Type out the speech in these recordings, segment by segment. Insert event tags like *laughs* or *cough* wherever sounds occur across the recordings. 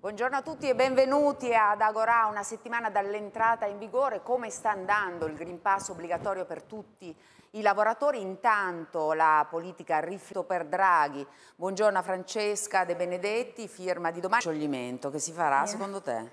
Buongiorno a tutti e benvenuti ad Agora, una settimana dall'entrata in vigore. Come sta andando il Green Pass obbligatorio per tutti i lavoratori? Intanto la politica rifiuto per Draghi. Buongiorno a Francesca De Benedetti, firma di domani. Scioglimento che si farà eh. secondo te?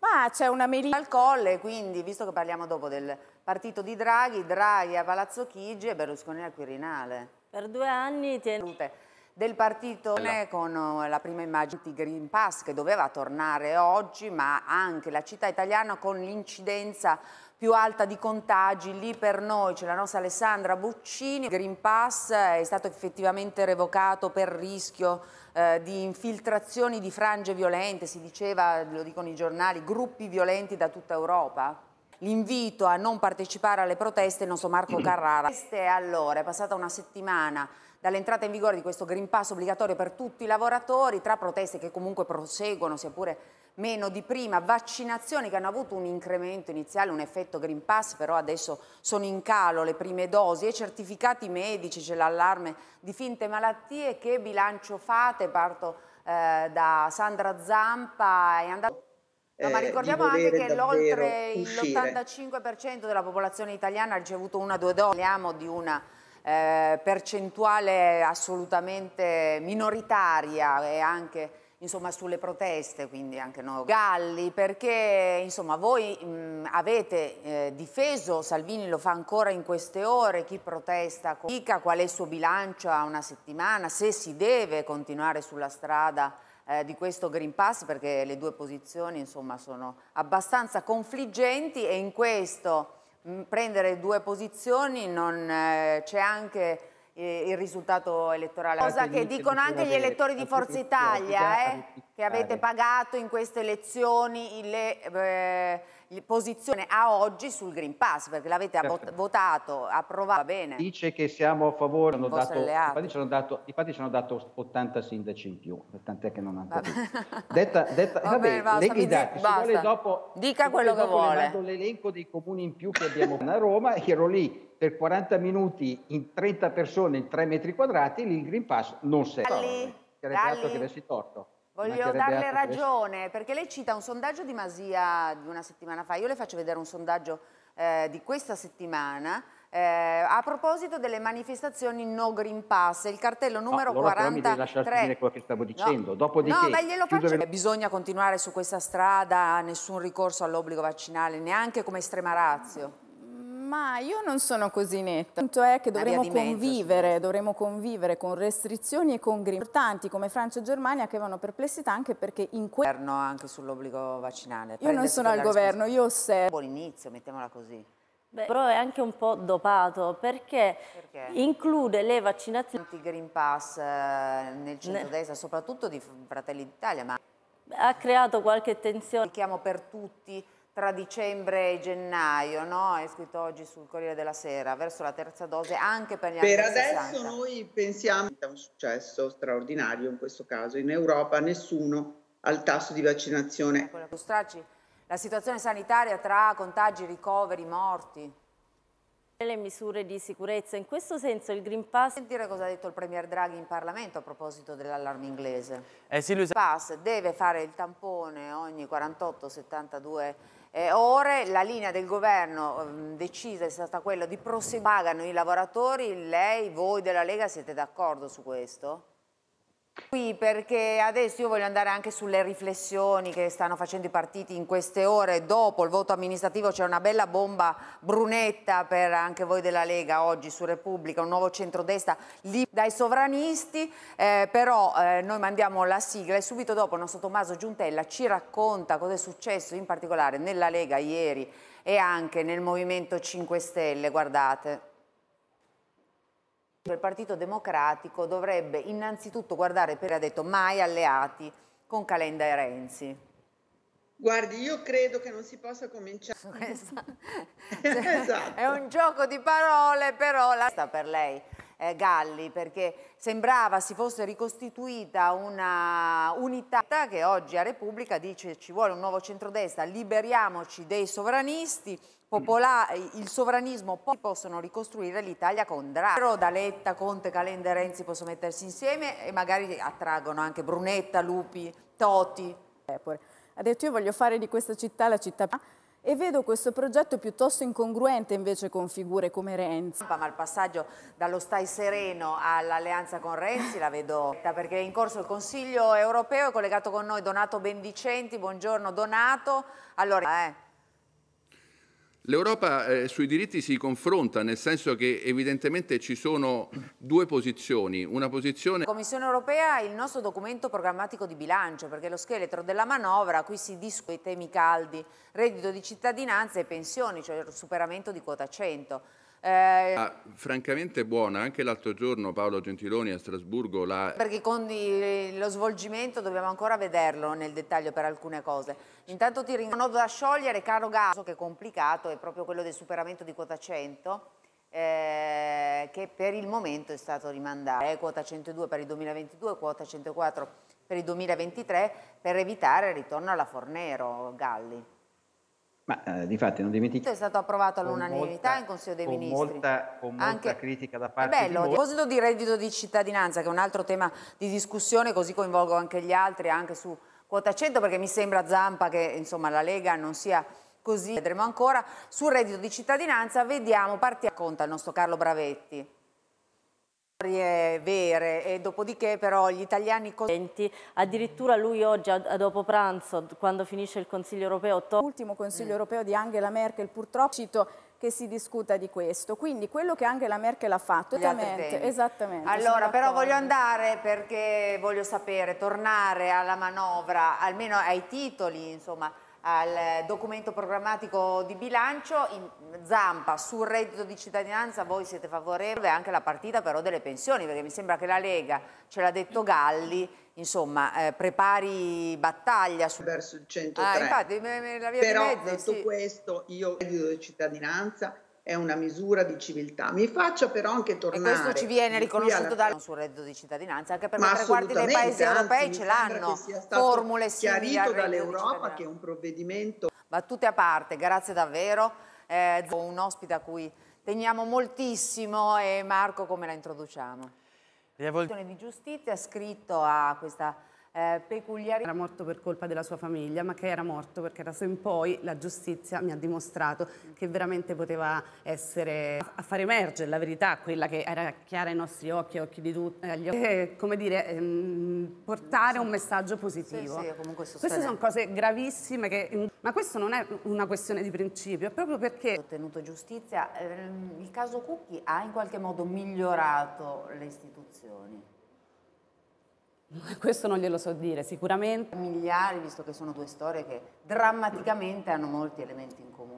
Ma c'è una melina Al colle, quindi, visto che parliamo dopo del partito di Draghi, Draghi a Palazzo Chigi e Berlusconi al Quirinale. Per due anni... Tiene del partito Bella. con eh, la prima immagine di Green Pass che doveva tornare oggi, ma anche la città italiana con l'incidenza più alta di contagi, lì per noi c'è la nostra Alessandra Buccini, Green Pass è stato effettivamente revocato per rischio eh, di infiltrazioni di frange violente, si diceva, lo dicono i giornali, gruppi violenti da tutta Europa? l'invito a non partecipare alle proteste il nostro Marco Carrara. Allora, è passata una settimana dall'entrata in vigore di questo Green Pass obbligatorio per tutti i lavoratori, tra proteste che comunque proseguono, sia pure meno di prima, vaccinazioni che hanno avuto un incremento iniziale, un effetto Green Pass, però adesso sono in calo le prime dosi e certificati medici, c'è l'allarme di finte malattie, che bilancio fate? Parto eh, da Sandra Zampa, è andato... No, ma eh, ricordiamo anche che l'oltre l'85% della popolazione italiana ha ricevuto una o due donne. Parliamo di una eh, percentuale assolutamente minoritaria e anche insomma, sulle proteste, quindi anche no, Galli, perché insomma, voi mh, avete eh, difeso, Salvini lo fa ancora in queste ore, chi protesta, dica qual è il suo bilancio a una settimana, se si deve continuare sulla strada eh, di questo Green Pass perché le due posizioni insomma, sono abbastanza confliggenti e in questo mm, prendere due posizioni non eh, c'è anche eh, il risultato elettorale. Cosa che dicono anche gli elettori di Forza Italia. Eh? che avete pagato in queste elezioni le, eh, le posizioni a oggi sul Green Pass, perché l'avete certo. votato, approvato, bene. Dice che siamo a favore, hanno dato, infatti, ci hanno dato, infatti ci hanno dato 80 sindaci in più, tant'è che non hanno capito. detta, detta, *laughs* va vabbè, vabbè, lei i dati, basta. vuole dopo, Dica quello che dopo vuole. mando l'elenco dei comuni in più che abbiamo a Roma e ero lì per 40 minuti in 30 persone in 3 metri quadrati, lì il Green Pass non serve. Galli, che era che avessi torto. Voglio darle ragione, perché lei cita un sondaggio di Masia di una settimana fa, io le faccio vedere un sondaggio eh, di questa settimana, eh, a proposito delle manifestazioni No Green Pass, il cartello numero no, allora 43... Però mi dire quello che stavo dicendo. No, Dopodiché, no ma glielo faccio. Dove... Bisogna continuare su questa strada, nessun ricorso all'obbligo vaccinale, neanche come estrema razio. Ma io non sono così netta. Il punto è che dovremo convivere, mezzo, dovremo convivere con restrizioni e con green importanti come Francia e Germania che avevano perplessità anche perché in quel governo anche sull'obbligo vaccinale. Io non sono al governo, io osservo. Buon inizio, mettiamola così. Beh, però è anche un po' dopato perché, perché? include le vaccinazioni. Tanti Green Pass eh, nel centro-destra, soprattutto di Fratelli d'Italia, ma ha creato qualche tensione. Chiamo per tutti tra dicembre e gennaio, no? È scritto oggi sul Corriere della Sera, verso la terza dose anche per gli altri. Per adesso 60. noi pensiamo a un successo straordinario in questo caso. In Europa nessuno ha il tasso di vaccinazione. Ecco, Costracci, la situazione sanitaria tra contagi, ricoveri, morti. Le misure di sicurezza, in questo senso il Green Pass... Sentire cosa ha detto il Premier Draghi in Parlamento a proposito dell'allarme inglese. Eh sì, lui... Il Pass deve fare il tampone ogni 48-72 ore eh, ore la linea del governo mh, ehm, decisa è stata quella di proseguire, pagano i lavoratori, lei, voi della Lega siete d'accordo su questo? qui perché adesso io voglio andare anche sulle riflessioni che stanno facendo i partiti in queste ore. Dopo il voto amministrativo c'è una bella bomba brunetta per anche voi della Lega oggi su Repubblica, un nuovo centrodestra lì dai sovranisti, eh, però eh, noi mandiamo la sigla e subito dopo il nostro Tommaso Giuntella ci racconta cosa è successo in particolare nella Lega ieri e anche nel Movimento 5 Stelle, guardate. Il Partito Democratico dovrebbe innanzitutto guardare, perché ha detto, mai alleati con Calenda e Renzi. Guardi, io credo che non si possa cominciare. Questa... *laughs* *laughs* Cioè, esatto. È un gioco di parole, però la sta per lei eh, Galli perché sembrava si fosse ricostituita una unità che oggi a Repubblica dice ci vuole un nuovo centrodestra, liberiamoci dei sovranisti, popola- il sovranismo poi possono ricostruire l'Italia con Draghi. D'Aletta, Conte, Calenda e Renzi possono mettersi insieme e magari attraggono anche Brunetta, Lupi, Toti. Ha detto io voglio fare di questa città la città più e vedo questo progetto piuttosto incongruente invece con figure come Renzi. Ma il passaggio dallo stai sereno all'alleanza con Renzi la vedo perché è in corso il Consiglio europeo, è collegato con noi Donato Bendicenti, buongiorno Donato. Allora, eh. L'Europa eh, sui diritti si confronta, nel senso che evidentemente ci sono due posizioni. Una posizione... Commissione europea il nostro documento programmatico di bilancio, perché è lo scheletro della manovra, qui si discute i temi caldi, reddito di cittadinanza e pensioni, cioè il superamento di quota 100. Eh... Ah, francamente buona, anche l'altro giorno Paolo Gentiloni a Strasburgo la... Perché con lo svolgimento dobbiamo ancora vederlo nel dettaglio per alcune cose. Intanto ti ringrazio. Un nodo da sciogliere, caro Gaso, che è complicato, è proprio quello del superamento di quota 100. Eh, che per il momento è stato rimandato. Eh, quota 102 per il 2022, quota 104 per il 2023 per evitare il ritorno alla Fornero Galli. Ma eh, di fatti non dimentichiamo. È stato approvato all'unanimità in Consiglio dei con Ministri. Molta, con molta Anche... critica da parte bello, di A proposito di reddito di cittadinanza, che è un altro tema di discussione, così coinvolgo anche gli altri, anche su quota 100, perché mi sembra Zampa che insomma, la Lega non sia così. Vedremo ancora. Sul reddito di cittadinanza vediamo, partiamo, conta il nostro Carlo Bravetti storie vere e dopodiché però gli italiani addirittura lui oggi a, a dopo pranzo quando finisce il Consiglio europeo l'ultimo Consiglio mm. europeo di Angela Merkel purtroppo cito che si discuta di questo quindi quello che Angela Merkel ha fatto esattamente, esattamente allora però voglio andare perché voglio sapere tornare alla manovra almeno ai titoli insomma al documento programmatico di bilancio, in zampa sul reddito di cittadinanza voi siete favorevoli anche alla partita però delle pensioni, perché mi sembra che la Lega, ce l'ha detto Galli, insomma eh, prepari battaglia su... verso il 103. Ah, infatti, me, me, la via però di mezzo, detto sì. questo, io reddito di cittadinanza è una misura di civiltà. Mi faccia però anche tornare. E questo ci viene riconosciuto alla... dal sul reddito di cittadinanza, anche per tre quarti dei paesi europei ce l'hanno formule simili. Chiarito dall'Europa che è un provvedimento. Battute a parte, grazie davvero. Eh, un ospite a cui teniamo moltissimo e Marco come la introduciamo? La di giustizia ha scritto a questa eh, peculiari. Era morto per colpa della sua famiglia, ma che era morto perché da in poi la giustizia mi ha dimostrato che veramente poteva essere a far emergere la verità, quella che era chiara ai nostri occhi, occhi di tutti, eh, come dire, ehm, portare un messaggio positivo. Sì, sì, Queste sono cose gravissime, che, ma questo non è una questione di principio, è proprio perché... Ottenuto giustizia, ehm, il caso Cucchi ha in qualche modo migliorato le istituzioni. *laughs* Questo non glielo so dire, sicuramente. Familiari, visto che sono due storie che drammaticamente hanno molti elementi in comune.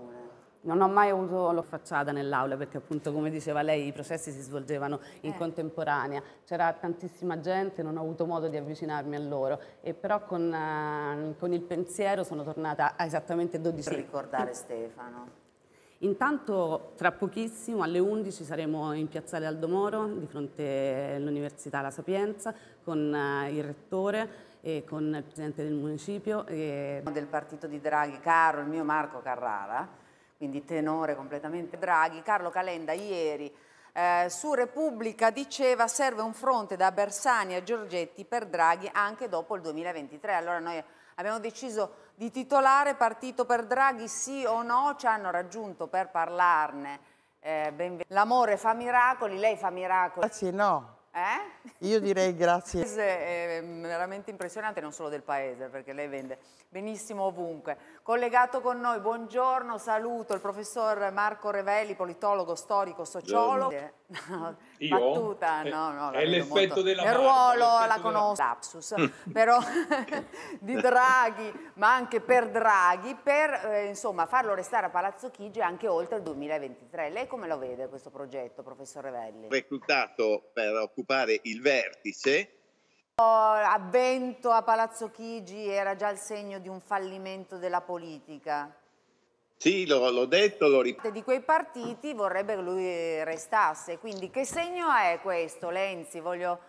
Non ho mai avuto l'offacciata nell'aula perché appunto come diceva lei i processi si svolgevano in eh. contemporanea, c'era tantissima gente, non ho avuto modo di avvicinarmi a loro e però con, uh, con il pensiero sono tornata a esattamente 12 anni. Per ricordare Stefano. Intanto tra pochissimo alle 11 saremo in Piazzale Aldomoro di fronte all'Università La Sapienza con eh, il Rettore e con il Presidente del Municipio. E... Del partito di Draghi, caro il mio Marco Carrara, quindi tenore completamente Draghi, Carlo Calenda ieri eh, su Repubblica diceva serve un fronte da Bersani a Giorgetti per Draghi anche dopo il 2023. Allora noi abbiamo deciso di titolare partito per Draghi sì o no ci hanno raggiunto per parlarne. Eh, L'amore fa miracoli, lei fa miracoli. Grazie no. Eh? Io direi grazie. *laughs* È ehm, veramente impressionante non solo del paese perché lei vende benissimo ovunque. Collegato con noi, buongiorno, saluto il professor Marco Revelli, politologo, storico, sociologo. No, *laughs* Io? Battuta, eh, no, no, è l'effetto della Il ruolo la conosco, della... lapsus, però *laughs* di Draghi, ma anche per Draghi, per eh, insomma farlo restare a Palazzo Chigi anche oltre il 2023. Lei come lo vede questo progetto, professor Revelli? Reclutato per occupare il vertice a Vento, a Palazzo Chigi era già il segno di un fallimento della politica. Sì, l'ho detto, lo ripeto. Di quei partiti vorrebbe che lui restasse, quindi che segno è questo, Lenzi? Voglio...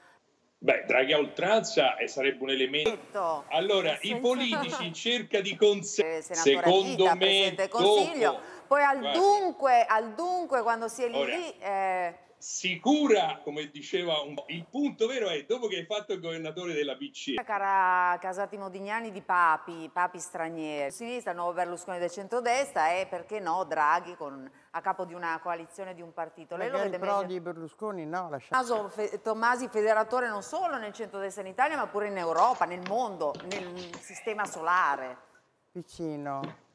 Beh, Draghi a oltranza eh, sarebbe un elemento... Allora, senso... i politici in *laughs* cerca di consenso, eh, secondo Vita, me... Consiglio. Poi al dunque, al dunque, quando si è lì... Ora... Eh sicura, come diceva un po'. Il punto vero è, dopo che hai fatto il governatore della BCE... Cara Casati Modignani di Papi, Papi stranieri, sinistra, nuovo Berlusconi del centrodestra e, perché no, Draghi con, a capo di una coalizione di un partito. Lei Perché lo vede meglio? di Berlusconi no, lasciate. Caso Fe Tomasi federatore non solo nel centrodestra in Italia, ma pure in Europa, nel mondo, nel sistema solare. Vicino.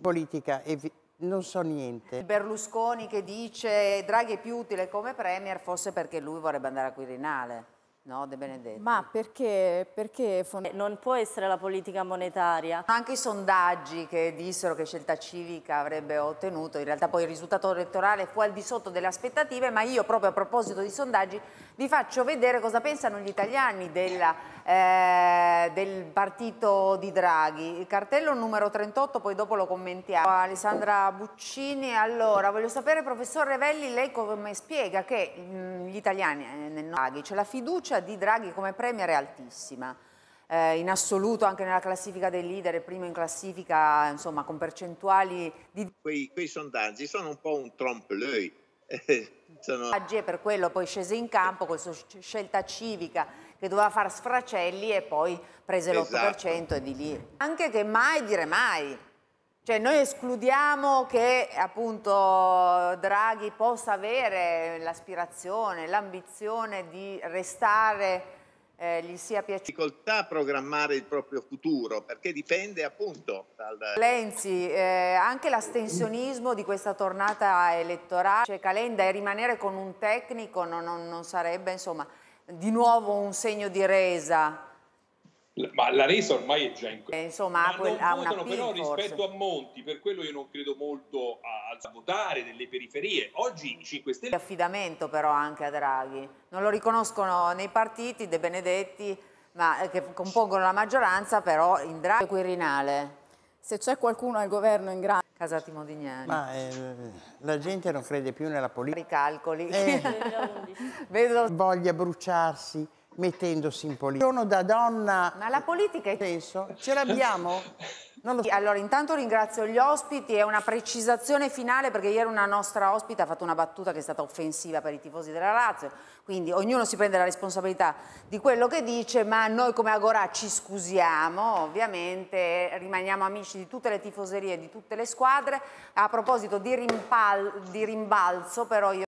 Politica e... Non so niente. Berlusconi che dice Draghi è più utile come premier, forse perché lui vorrebbe andare a Quirinale. No, De Benedetti. Ma perché? perché eh, non può essere la politica monetaria. Anche i sondaggi che dissero che scelta civica avrebbe ottenuto, in realtà poi il risultato elettorale fu al di sotto delle aspettative, ma io proprio a proposito di sondaggi vi faccio vedere cosa pensano gli italiani della, eh, del partito di Draghi. Il cartello numero 38, poi dopo lo commentiamo. Alessandra Buccini, allora voglio sapere professor Revelli, lei come spiega che mh, mm, gli italiani eh, nel Draghi c'è la fiducia fiducia di Draghi come Premier è altissima. Eh, in assoluto anche nella classifica dei leader, è primo in classifica, insomma, con percentuali di... Quei, quei sondaggi sono un po' un trompe-l'œil. Eh, *laughs* sono... E per quello poi scese in campo con sua scelta civica che doveva far sfracelli e poi prese l'8% esatto. e di lì. Anche che mai dire mai, cioè noi escludiamo che appunto Draghi possa avere l'aspirazione, l'ambizione di restare eh, gli sia piaciuto. Difficoltà a programmare il proprio futuro perché dipende appunto dal... Lenzi, eh, anche l'astensionismo di questa tornata elettorale, cioè Calenda e rimanere con un tecnico non, non, non sarebbe insomma di nuovo un segno di resa ma la resa ormai è già in questo. Eh, insomma, quel, votano, P, però forse. rispetto a Monti, per quello io non credo molto al votare delle periferie. Oggi i 5 Stelle... Affidamento però anche a Draghi. Non lo riconoscono nei partiti, De Benedetti, ma, eh, che compongono la maggioranza, però in Draghi Quirinale. Se c'è qualcuno al governo in grado... Casati Modignani. Ma eh, la gente non crede più nella politica. I calcoli. Eh, *laughs* Vedo... Voglia bruciarsi mettendosi in politica. Sono da donna... Ma la politica è... Penso, ce l'abbiamo? *laughs* So. Allora, intanto ringrazio gli ospiti È una precisazione finale perché ieri una nostra ospite ha fatto una battuta che è stata offensiva per i tifosi della Lazio, quindi ognuno si prende la responsabilità di quello che dice, ma noi come Agora ci scusiamo, ovviamente, rimaniamo amici di tutte le tifoserie, di tutte le squadre. A proposito di, rimbal di rimbalzo, però io...